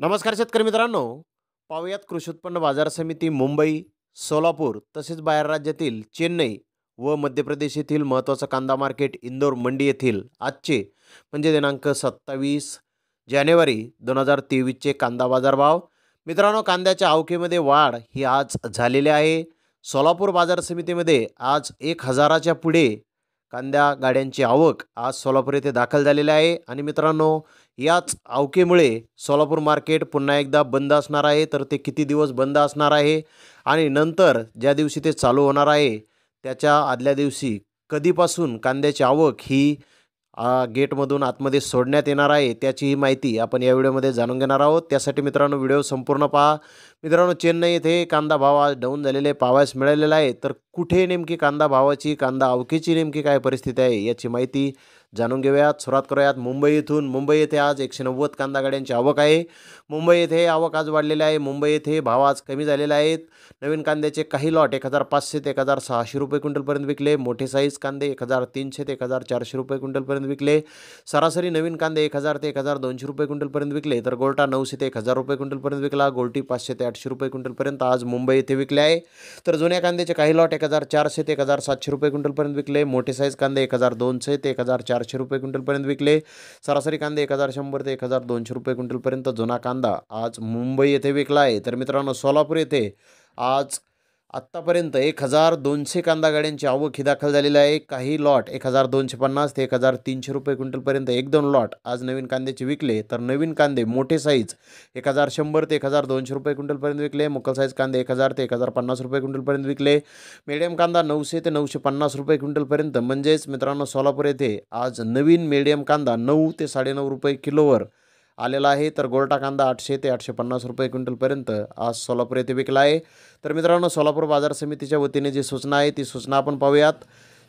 नमस्कार शेतकरी मित्रांनो पाहुयात कृषी उत्पन्न बाजार समिती मुंबई सोलापूर तसेच बाहेर राज्यातील चेन्नई व मध्य प्रदेश येथील महत्त्वाचा कांदा मार्केट इंदोर मंडी येथील आजचे म्हणजे दिनांक सत्तावीस जानेवारी दोन हजार तेवीसचे कांदा बाजारभाव मित्रांनो कांद्याच्या आवकेमध्ये वाढ ही आज झालेली आहे सोलापूर बाजार समितीमध्ये आज एक हजाराच्या पुढे कांद्या गाड्यांची आवक आज सोलापूर येथे दाखल झालेली आहे आणि मित्रांनो याच आवकेमुळे सोलापूर मार्केट पुन्हा एकदा बंद असणार आहे तर ते किती दिवस बंद असणार आहे आणि नंतर ज्या दिवशी ते चालू होणार आहे त्याच्या आदल्या दिवशी कधीपासून कांद्याची आवक ही गेटमधून आतमध्ये सोडण्यात येणार आहे त्याची ही माहिती आपण या व्हिडिओमध्ये जाणून घेणार आहोत त्यासाठी मित्रांनो व्हिडिओ संपूर्ण पहा मित्रांनो चेन्नई येथे कांदा भाव आज डाऊन झालेले पाहावयास मिळालेला आहे तर कुठे नेमकी कांदा भावाची कांदा अवकीची नेमकी काय परिस्थिती आहे याची माहिती जाणून घेऊयात सुरुवात करूयात मुंबई इथून मुंबई येथे आज एकशे नव्वद कांदा गाड्यांची आवक आहे मुंबई येथे आवक आज वाढलेली आहे मुंबई येथे भाव आज कमी झालेले आहेत नवीन कांद्याचे काही लॉट एक हजार पाचशे ते एक हजार सहाशे रुपये क्विंटलपर्यंत विकले मोठे साईज कांदे एक हजार तीनशे ते एक हजार चारशे रुपये क्विंटलपर्यंत विकले सरासरी नवीन कांदे एक हजार ते एक हजार दोनशे रुपये क्विंटलपर्यंत विकले तर गोल्टा नऊशे ते एक हजार रुपये क्विंटलपर्यंत विकला गोल्टी पाचशे ते आठशे रुपये क्विंटलपर्यंत आज मुंबई येथे विकले आहे तर जुन्या कांद्याचे काही लॉट एक एक हजार चारशे ते एक हजार सातशे रुपये क्विंटलपर्यंत विकले मोठे साईज कांदे एक हजार दोनशे ते एक हजार चारशे रुपये क्विंटलपर्यंत विकले सरासरी कांदे एक हजार शंभर ते एक हजार दोनशे रुपये क्विंटलपर्यंत जुना कांदा आज मुंबई येथे विकला आहे तर मित्रांनो सोलापूर येथे आज आत्तापर्यंत एक हजार दोनशे कांदा गाड्यांची आवक ही दाखल झालेली आहे काही लॉट एक हजार दोनशे पन्नास ते एक हजार तीनशे रुपये क्विंटलपर्यंत एक दोन लॉट आज नवीन कांद्याचे विकले तर नवीन कांदे मोठे साईज एक हजार शंभर ते एक हजार दोनशे रुपये क्विंटलपर्यंत विकले मुकल साईज कांदे एक हजार ते एक हजार पन्नास रुपये क्विंटलपर्यंत विकले मिडियम कांदा नऊशे ते नऊशे पन्नास रुपये क्विंटलपर्यंत म्हणजेच मित्रांनो सोलापूर येथे आज नवीन मिडियम कांदा नऊ ते साडेनऊ रुपये किलोवर आलेला आहे तर गोरटा कांदा आठशे ते आठशे पन्नास रुपये क्विंटलपर्यंत आज सोलापूर येथे विकला आहे तर मित्रांनो सोलापूर बाजार समितीच्या वतीने जी सूचना आहे ती सूचना आपण पाहूयात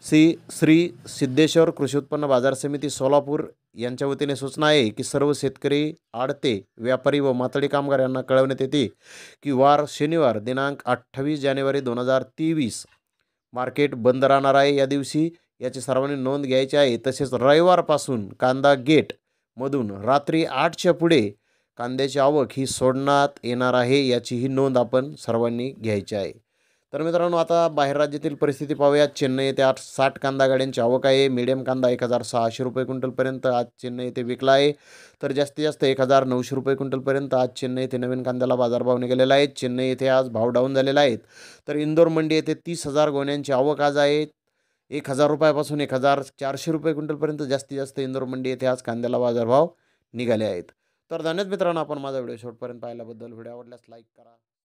श्री श्री सिद्धेश्वर कृषी उत्पन्न बाजार समिती सोलापूर यांच्या वतीने सूचना आहे की सर्व शेतकरी आडते व्यापारी व मातळी कामगार यांना कळवण्यात येते की वार शनिवार दिनांक अठ्ठावीस जानेवारी दोन हजार तेवीस मार्केट बंद राहणार आहे या दिवशी याची सर्वांनी नोंद घ्यायची आहे तसेच रविवारपासून कांदा गेट मधून रात्री आठच्या पुढे कांद्याची आवक ही सोडण्यात येणार आहे याचीही नोंद आपण सर्वांनी घ्यायची आहे तर मित्रांनो आता बाहेर राज्यातील परिस्थिती पाहूयात चेन्नई येथे आठ साठ कांदा गाड्यांची आवक आहे मीडियम कांदा एक हजार सहाशे रुपये क्विंटलपर्यंत आज चेन्नई येथे विकला आहे तर जास्तीत जास्त एक हजार नऊशे रुपये क्विंटलपर्यंत आज चेन्नई येथे नवीन कांद्याला बाजारभाव निघालेला आहे चेन्नई येथे आज भाव डाऊन झालेला आहेत तर इंदोर मंडी येथे तीस हजार गोण्यांची आवक आज आहे एक हजार रुपयापासून एक हजार चारशे रुपये क्विंटलपर्यंत जास्तीत जास्त इंदोर मंडी येथे आज कांद्याला बाजारभाव निघाले आहेत तर धन्यवाद मित्रांनो आपण माझा व्हिडिओ शॉर्टपर्यंत पाहिल्याबद्दल व्हिडिओ आवडल्यास लाईक करा